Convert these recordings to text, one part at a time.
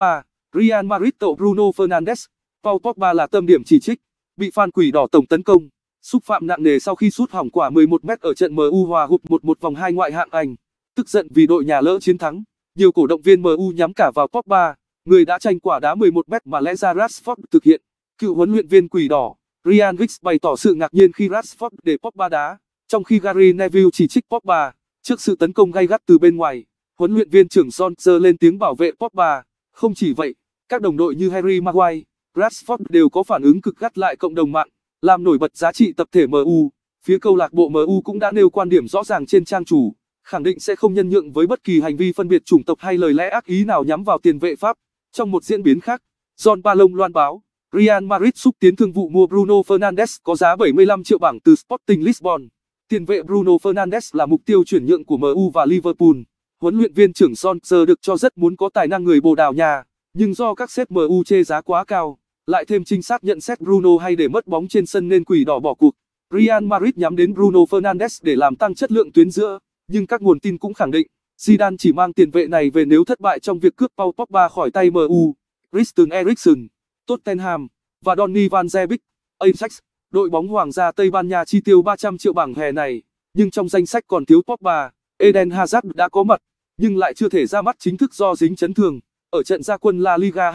3. Real Madrid tậu Bruno Fernandes, Paul Pogba là tâm điểm chỉ trích, bị fan quỷ đỏ tổng tấn công, xúc phạm nặng nề sau khi sút hỏng quả 11m ở trận MU hòa hụp 1-1 vòng 2 ngoại hạng Anh. Tức giận vì đội nhà lỡ chiến thắng, nhiều cổ động viên MU nhắm cả vào Pogba, người đã tranh quả đá 11m mà lẽ ra Rashford thực hiện. Cựu huấn luyện viên quỷ đỏ, Ryan Giggs bày tỏ sự ngạc nhiên khi Rashford để Pogba đá, trong khi Gary Neville chỉ trích Pogba trước sự tấn công gay gắt từ bên ngoài. Huấn luyện viên trưởng John Zer lên tiếng bảo vệ Pogba. Không chỉ vậy, các đồng đội như Harry Maguire, Rashford đều có phản ứng cực gắt lại cộng đồng mạng, làm nổi bật giá trị tập thể MU. Phía câu lạc bộ MU cũng đã nêu quan điểm rõ ràng trên trang chủ, khẳng định sẽ không nhân nhượng với bất kỳ hành vi phân biệt chủng tộc hay lời lẽ ác ý nào nhắm vào tiền vệ Pháp. Trong một diễn biến khác, John Balong loan báo, Real Madrid xúc tiến thương vụ mua Bruno Fernandes có giá 75 triệu bảng từ Sporting Lisbon. Tiền vệ Bruno Fernandes là mục tiêu chuyển nhượng của MU và Liverpool. Huấn luyện viên trưởng Son giờ được cho rất muốn có tài năng người Bồ Đào Nha, nhưng do các sếp MU chê giá quá cao, lại thêm chính xác nhận xét Bruno hay để mất bóng trên sân nên quỷ đỏ bỏ cuộc. Real Madrid nhắm đến Bruno Fernandes để làm tăng chất lượng tuyến giữa, nhưng các nguồn tin cũng khẳng định Zidane chỉ mang tiền vệ này về nếu thất bại trong việc cướp Paul Pogba khỏi tay MU. Christian Eriksen, Tottenham và Donny van Zebic, Ajax, đội bóng Hoàng gia Tây Ban Nha chi tiêu 300 triệu bảng hè này, nhưng trong danh sách còn thiếu Pogba, Eden Hazard đã có mặt nhưng lại chưa thể ra mắt chính thức do dính chấn thương. Ở trận gia quân La Liga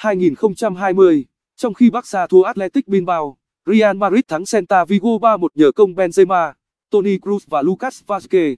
2019-2020, trong khi Barca thua Athletic Bilbao, Real Madrid thắng Santa Vigo 3-1 nhờ công Benzema, Toni Kroos và Lucas Vazquez.